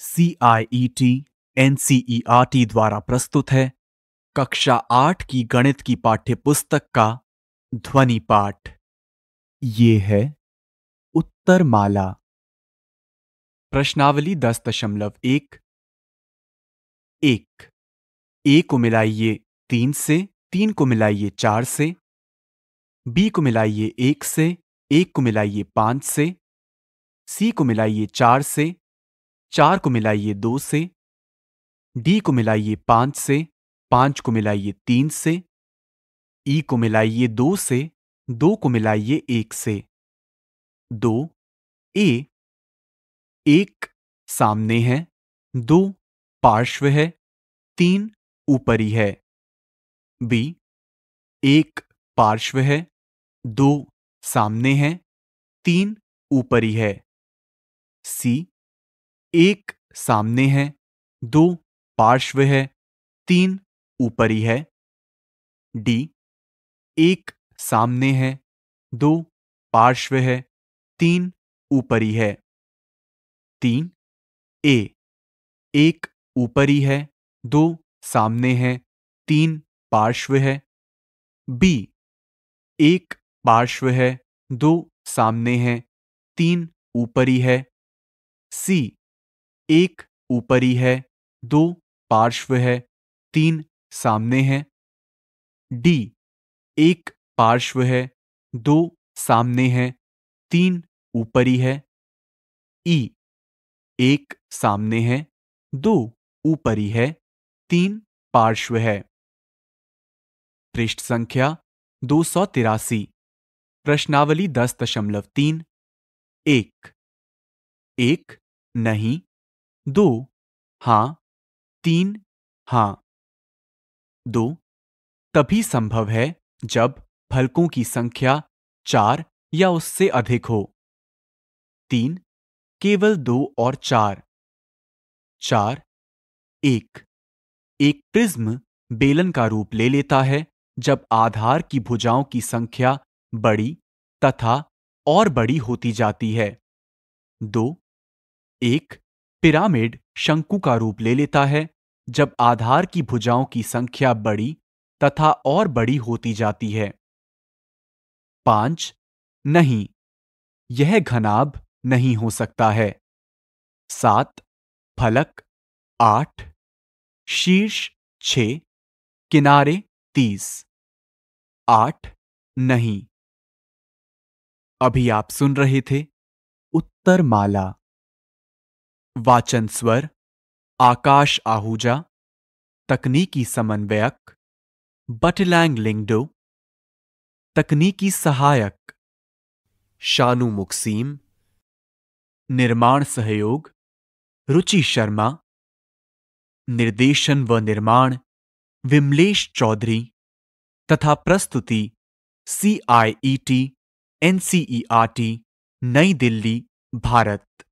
C I T N C R T द्वारा प्रस्तुत है कक्षा आठ की गणित की पाठ्य पुस्तक का ध्वनि पाठ ये है उत्तर माला प्रश्नावली दस दशमलव एक एक ए को मिलाइए तीन से तीन को मिलाइए चार से बी को मिलाइए एक से एक को मिलाइए पांच से सी को मिलाइए चार से चार को मिलाइए दो से डी को मिलाइए पांच से पांच को मिलाइए तीन से ई को मिलाइए दो से दो को मिलाइए एक से दो ए एक सामने है दो पार्श्व है तीन ऊपरी है बी एक पार्श्व है दो सामने है तीन ऊपरी है सी एक सामने है दो पार्श्व है तीन ऊपरी है डी एक सामने है दो पार्श्व है तीन ऊपरी है तीन ए एक ऊपरी है दो सामने है तीन पार्श्व है बी एक पार्श्व है दो सामने है तीन ऊपरी है सी एक ऊपरी है दो पार्श्व है तीन सामने है डी एक पार्श्व है दो सामने है तीन ऊपरी है ई e, एक सामने है दो ऊपरी है तीन पार्श्व है पृष्ठ संख्या दो सौ तिरासी प्रश्नावली दस दशमलव तीन एक एक नहीं दो हाँ तीन हाँ दो तभी संभव है जब फलकों की संख्या चार या उससे अधिक हो तीन केवल दो और चार चार एक एक प्रिज्म बेलन का रूप ले लेता है जब आधार की भुजाओं की संख्या बड़ी तथा और बड़ी होती जाती है दो एक पिरामिड शंकु का रूप ले लेता है जब आधार की भुजाओं की संख्या बड़ी तथा और बड़ी होती जाती है पांच नहीं यह घनाभ नहीं हो सकता है सात फलक आठ शीर्ष छ किनारे तीस आठ नहीं अभी आप सुन रहे थे उत्तर माला वाचन स्वर आकाश आहूजा तकनीकी समन्वयक बटलैंग लिंगडो तकनीकी सहायक शानु मुक्सीम निर्माण सहयोग रुचि शर्मा निर्देशन व निर्माण विमलेश चौधरी तथा प्रस्तुति C I E T N C E R T नई दिल्ली भारत